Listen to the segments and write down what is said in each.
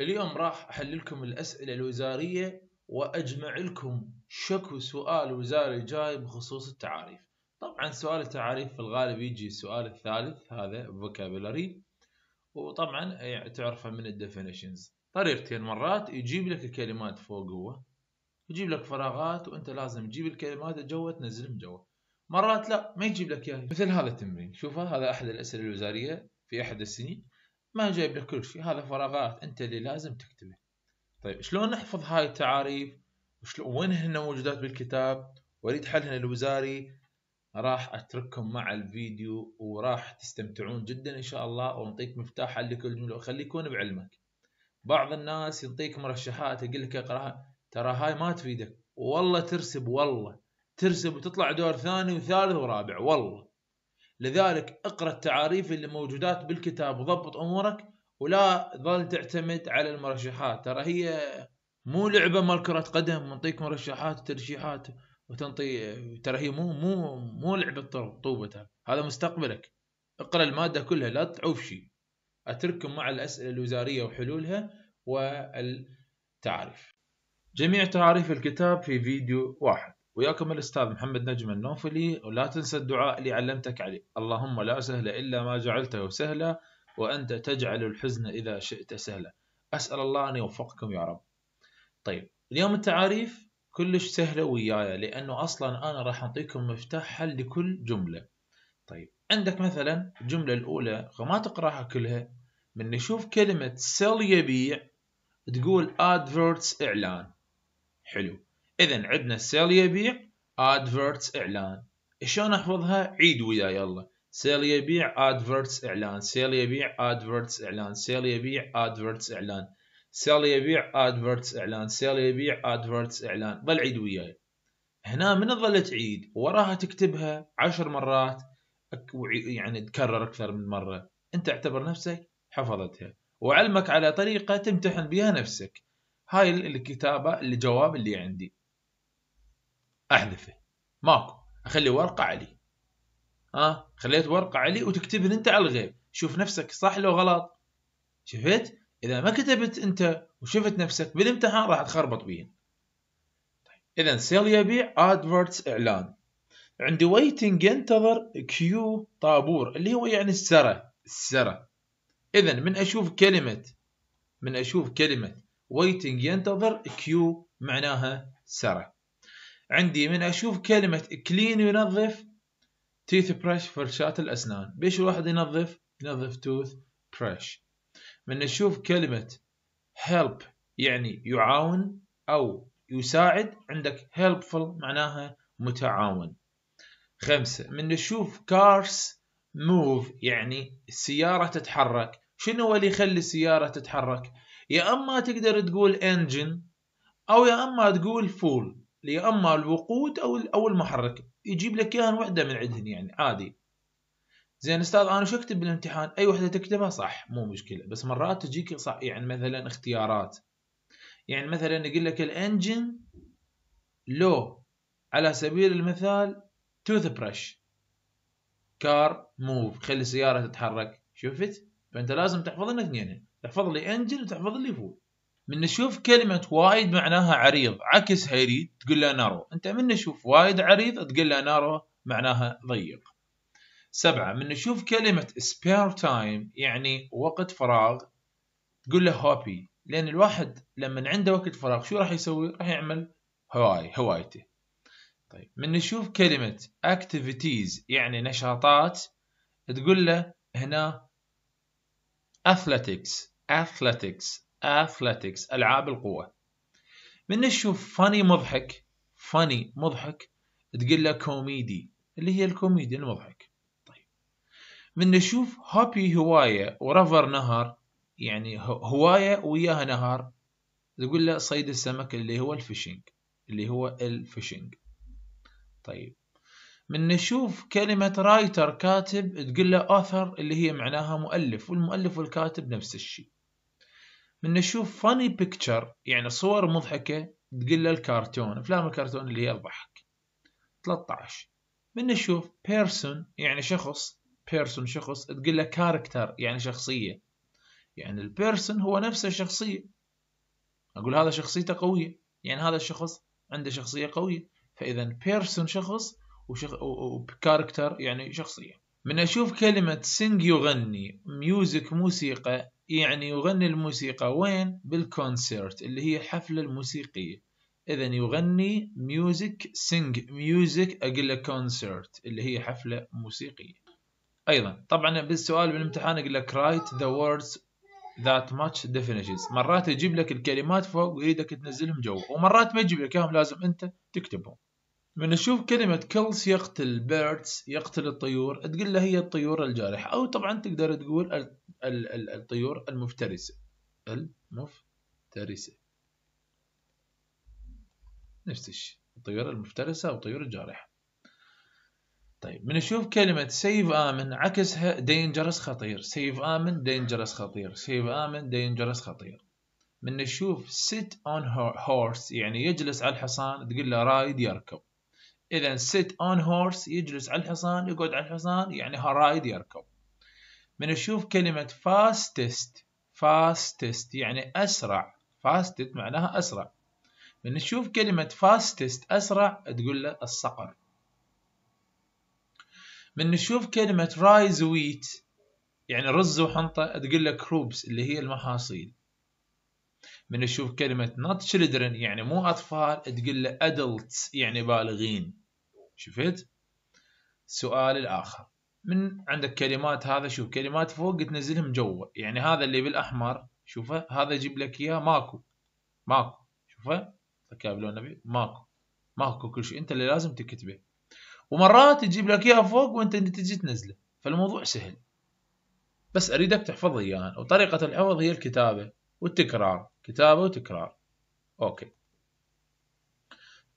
اليوم راح احللكم الأسئلة الوزارية وأجمع لكم شكو سؤال وزاري جاي بخصوص التعاريف طبعا سؤال التعاريف في الغالب يجي السؤال الثالث هذا فوكابولري وطبعا يعني تعرفه من الديفينيشنز طريقتين مرات يجيب لك الكلمات فوق هو يجيب لك فراغات وانت لازم تجيب الكلمات جوا تنزلهم جوا مرات لا ما يجيب لك اياها مثل هذا التمرين شوفه هذا احد الاسئله الوزاريه في احد السنين ما جايب لك كل شيء هذا فراغات انت اللي لازم تكتبه طيب شلون نحفظ هاي التعاريف وين هن موجودات بالكتاب واريد حلهن الوزاري راح اترككم مع الفيديو وراح تستمتعون جدا ان شاء الله ونعطيك مفتاح حل لكل جمله وخلي يكون بعلمك بعض الناس يعطيك مرشحات يقول لك اقراها ترى هاي ما تفيدك والله ترسب والله ترسب وتطلع دور ثاني وثالث ورابع والله لذلك اقرا التعاريف اللي موجودات بالكتاب وضبط امورك ولا ظل تعتمد على المرشحات ترى هي مو لعبه مال كره قدم نعطيك مرشحات وترشيحات وتنطي ترى هي مو مو مو لعبه طوبه هذا مستقبلك اقرا الماده كلها لا تعوف شيء اترككم مع الاسئله الوزاريه وحلولها والتعاريف جميع تعاريف الكتاب في فيديو واحد وياكم الأستاذ محمد نجم النوفلي ولا تنسى الدعاء اللي علمتك عليه اللهم لا سهل إلا ما جعلته سهلا وأنت تجعل الحزن إذا شئت سهلا أسأل الله أن يوفقكم يا رب طيب اليوم التعاريف كلش سهلة وياي لأنه أصلا أنا راح أعطيكم مفتاح حل لكل جملة طيب عندك مثلا الجملة الأولى ما تقرأها كلها من نشوف كلمة سيل يبيع تقول ادفرتس إعلان حلو اذا عندنا سيل يبيع ادفيرتس اعلان شلون احفظها عيد ويا يلا سيل يبيع ادفيرتس اعلان سيل يبيع ادفيرتس اعلان سيل يبيع ادفيرتس اعلان سيل يبيع ادفيرتس اعلان سيل يبيع ادفيرتس اعلان ظل عيد وياي هنا من ظلت عيد وراها تكتبها عشر مرات يعني تكرر اكثر من مره انت اعتبر نفسك حفظتها وعلمك على طريقه تمتحن بها نفسك هاي الكتابه الجواب اللي عندي احذفه ماكو اخلي ورقه علي اه خليت ورقه علي وتكتب انت على الغيب شوف نفسك صح لو غلط شفت اذا ما كتبت انت وشفت نفسك بالامتحان راح تخربط بين طيب. اذا سيل يبيع ادفرتس اعلان عندي ويتنج ينتظر كيو طابور اللي هو يعني السرة السرة اذا من اشوف كلمة من اشوف كلمة ويتنج ينتظر كيو معناها سرة عندي من اشوف كلمه كلين ينظف تيث برش فرشاة الاسنان بيش الواحد ينظف ينظف توث برش من نشوف كلمه help يعني يعاون او يساعد عندك helpful معناها متعاون خمسة من نشوف cars move يعني السيارة تتحرك شنو هو اللي يخلي السيارة تتحرك يا أما تقدر تقول engine أو يا أما تقول فول اللي اما الوقود او او المحرك يجيب لك اياها وحده من عندهن يعني عادي زين استاذ انا شو اكتب بالامتحان اي وحده تكتبها صح مو مشكله بس مرات تجيك صح يعني مثلا اختيارات يعني مثلا يقول لك الانجن لو على سبيل المثال توث برش كار موف خلي السياره تتحرك شفت فانت لازم تحفظ لنا اثنين تحفظ لي انجن وتحفظ لي فول من نشوف كلمة وايد معناها عريض عكس هيريد تقول له نارو أنت من نشوف وايد عريض تقول له نارو معناها ضيق سبعة من نشوف كلمة spare time يعني وقت فراغ تقول له هوبي لأن الواحد لما عنده وقت فراغ شو راح يسوي راح يعمل هواي هوايته طيب من نشوف كلمة activities يعني نشاطات تقول له هنا athletics athletics athletics العاب القوه من نشوف فاني مضحك فاني مضحك تقول له كوميدي اللي هي الكوميديا المضحك طيب من نشوف هوبي هوايه ورفر نهر يعني هوايه وياها نهر تقول له صيد السمك اللي هو الفيشنج اللي هو الفيشنج طيب من نشوف كلمة رايتر كاتب تقول له اوثر اللي هي معناها مؤلف والمؤلف والكاتب نفس الشيء من نشوف فاني بيكتشر يعني صور مضحكة تقل الكارتون الكرتون أفلام الكرتون اللي هي الضحك 13 من نشوف بيرسون يعني شخص بيرسون شخص تقل له كاركتر يعني شخصية يعني البيرسون هو نفسه الشخصية أقول هذا شخصيته قوية يعني هذا الشخص عنده شخصية قوية فإذا بيرسون شخص وشخ... وكاركتر يعني شخصية من أشوف كلمة سينج يغني ميوزك موسيقى يعني يغني الموسيقى وين بالكونسرت اللي هي الحفلة الموسيقية إذا يغني ميوزك سينج ميوزك أقول له كونسرت اللي هي حفلة موسيقية أيضا طبعا بالسؤال بالامتحان أقول لك write the words that much definitions مرات يجيب لك الكلمات فوق ويريدك تنزلهم جوا ومرات ما يجيب لك اياهم لازم انت تكتبهم من نشوف كلمة كلس يقتل بيردز يقتل الطيور تقول له هي الطيور الجارحة أو طبعا تقدر تقول الطيور المفترسة المفترسة نفس الشيء الطيور المفترسة أو الطيور الجارحة طيب بنشوف كلمة سيف آمن آه عكسها دينجرس خطير سيف آمن دينجرس خطير سيف آمن دينجرس خطير من نشوف sit on horse يعني يجلس على الحصان تقول له رايد يركب إذا sit on horse يجلس على الحصان يقعد على الحصان يعني رايد يركب بنشوف كلمة fastest fastest يعني أسرع fastest معناها أسرع بنشوف كلمة fastest أسرع تقول له الصقر بنشوف كلمة rise wheat يعني رز وحنطة تقول له كروبس اللي هي المحاصيل بنشوف كلمة not children يعني مو أطفال تقول له adults يعني بالغين شفت؟ السؤال الآخر من عندك كلمات هذا شوف كلمات فوق تنزلهم جوا يعني هذا اللي بالاحمر شوفه هذا يجيب لك اياه ماكو ماكو شوفه فكها بلون ابيض ماكو ماكو كل شيء انت اللي لازم تكتبه ومرات تجيب لك اياه فوق وانت اللي تجي تنزله فالموضوع سهل بس اريدك تحفظ اياه وطريقه الحفظ هي الكتابه والتكرار كتابه وتكرار اوكي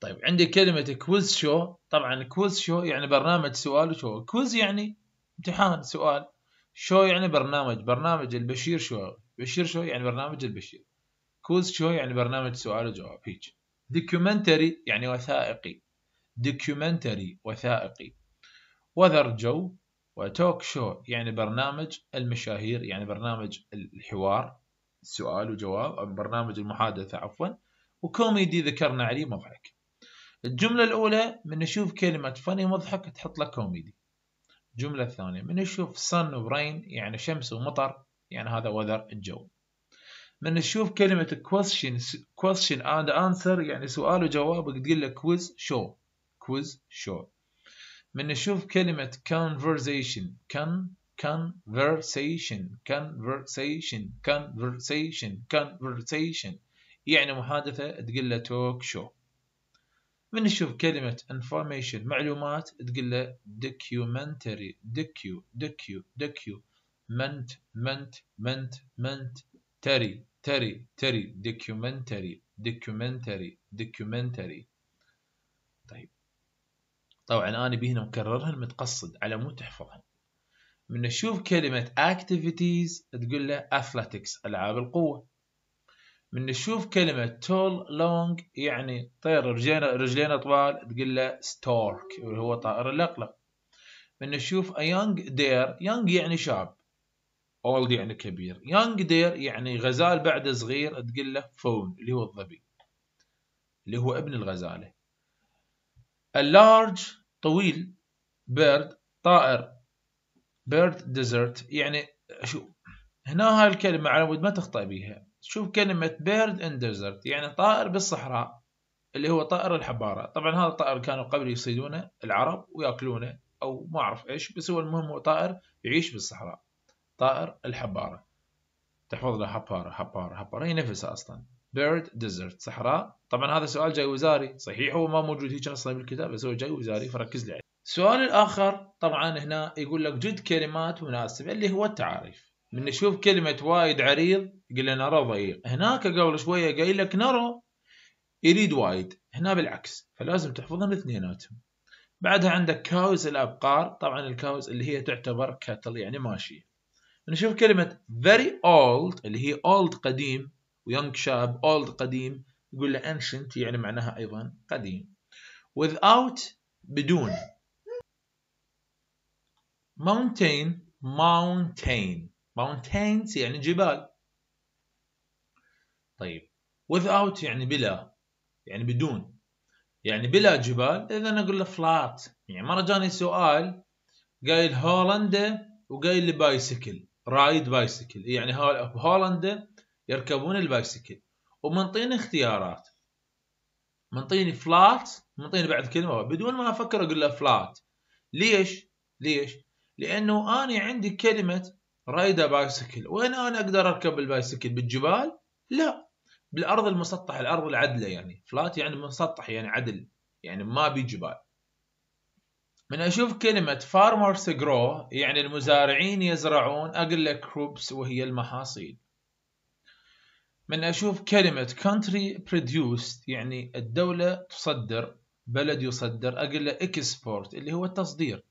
طيب عندي كلمة كويز شو طبعا كويز شو يعني برنامج سؤال وشو كويز يعني امتحان سؤال شو يعني برنامج برنامج البشير شو بشير شو يعني برنامج البشير كويز شو يعني برنامج سؤال وجواب هيك دوكيومنتري يعني وثائقي دوكيومنتري وثائقي وذر جو وتوك شو يعني برنامج المشاهير يعني برنامج الحوار سؤال وجواب أو برنامج المحادثة عفوا وكوميدي ذكرنا عليه مضحك الجملة الأولى من نشوف كلمة فني مضحك تحط لك كوميدي الجملة الثانية من نشوف sun وبرين يعني شمس ومطر يعني هذا وذر الجو من نشوف كلمة question question and answer يعني سؤال وجواب تقول له quiz show quiz show من نشوف كلمة conversation can conversation conversation conversation conversation يعني محادثة تقول له talk show من نشوف كلمة information معلومات تقول له documentary دكيو دكيو دكيو منت منت منت منت تري تري تري documentary documentary documentary طيب طبعا انا بهنا مكررها متقصد على مو تحفظها من نشوف كلمة activities تقول له athletics العاب القوة من نشوف كلمة تول لونج يعني طير رجلين رجلين طوال تقول له ستورك اللي هو طائر الأقلق من نشوف a young دير young يعني شاب اولد يعني كبير young دير يعني غزال بعد صغير تقول له فون اللي هو الظبي اللي هو ابن الغزالة a large طويل bird طائر bird desert يعني شو هنا هاي الكلمة على ود ما تخطئ بيها شوف كلمة بيرد ان ديزرت يعني طائر بالصحراء اللي هو طائر الحبارة طبعا هذا الطائر كانوا قبل يصيدونه العرب وياكلونه أو ما أعرف إيش بس هو المهم هو طائر يعيش بالصحراء طائر الحبارة تحفظ له حبارة حبارة حبارة هي نفسها أصلا بيرد ديزرت صحراء طبعا هذا سؤال جاي وزاري صحيح هو ما موجود هيك أصلا بالكتاب بس هو جاي وزاري فركز لي عليه السؤال الآخر طبعا هنا يقول لك جد كلمات مناسبة اللي هو التعاريف من نشوف كلمة وايد عريض قلنا نرى ضيق هناك قبل شوية قايل لك نرى يريد وايد هنا بالعكس فلازم تحفظهم اثنيناتهم بعدها عندك كاوز الأبقار طبعا الكاوز اللي هي تعتبر كاتل يعني ماشية نشوف كلمة very old اللي هي old قديم young شاب old قديم يقول له ancient يعني معناها أيضا قديم without بدون mountain mountain mountains يعني جبال طيب without يعني بلا يعني بدون يعني بلا جبال اذا اقول له فلات يعني مره جاني سؤال قايل هولندا وقايل لي بايسكل رايد بايسكل يعني هولندا يركبون البايسكل ومنطيني اختيارات منطيني فلات منطيني بعد كلمه بدون ما افكر اقول له فلات ليش؟ ليش؟ لانه انا عندي كلمه رايد بايسكل وين انا اقدر اركب البايسكل بالجبال لا بالارض المسطحه الارض العدله يعني فلات يعني مسطح يعني عدل يعني ما بي جبال من اشوف كلمه فارمرز جرو يعني المزارعين يزرعون اقول لك كروبس وهي المحاصيل من اشوف كلمه كونتري produced يعني الدوله تصدر بلد يصدر اقول له اكسبورت اللي هو التصدير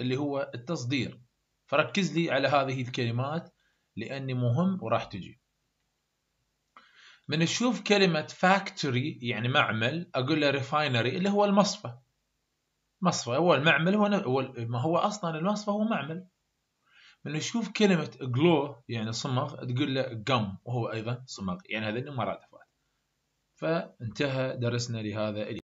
اللي هو التصدير فركز لي على هذه الكلمات لأني مهم وراح تجي من تشوف كلمة فاكتوري يعني معمل أقول له ريفاينري اللي هو المصفى مصفى هو المعمل هو, ما هو أصلا المصفى هو معمل من نشوف كلمة جلو يعني صمغ تقول له جم وهو أيضا صمغ يعني هذين مرادفات فانتهى درسنا لهذا اليوم